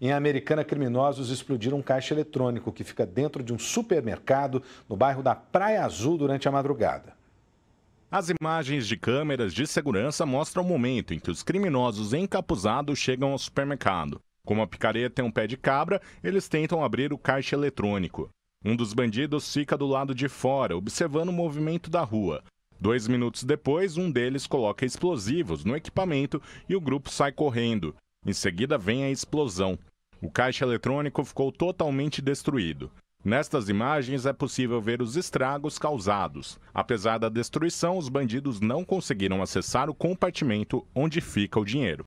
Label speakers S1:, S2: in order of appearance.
S1: Em Americana, criminosos explodiram um caixa eletrônico que fica dentro de um supermercado no bairro da Praia Azul durante a madrugada.
S2: As imagens de câmeras de segurança mostram o momento em que os criminosos encapuzados chegam ao supermercado. Como a picareta tem um pé de cabra, eles tentam abrir o caixa eletrônico. Um dos bandidos fica do lado de fora, observando o movimento da rua. Dois minutos depois, um deles coloca explosivos no equipamento e o grupo sai correndo. Em seguida vem a explosão. O caixa eletrônico ficou totalmente destruído. Nestas imagens é possível ver os estragos causados. Apesar da destruição, os bandidos não conseguiram acessar o compartimento onde fica o dinheiro.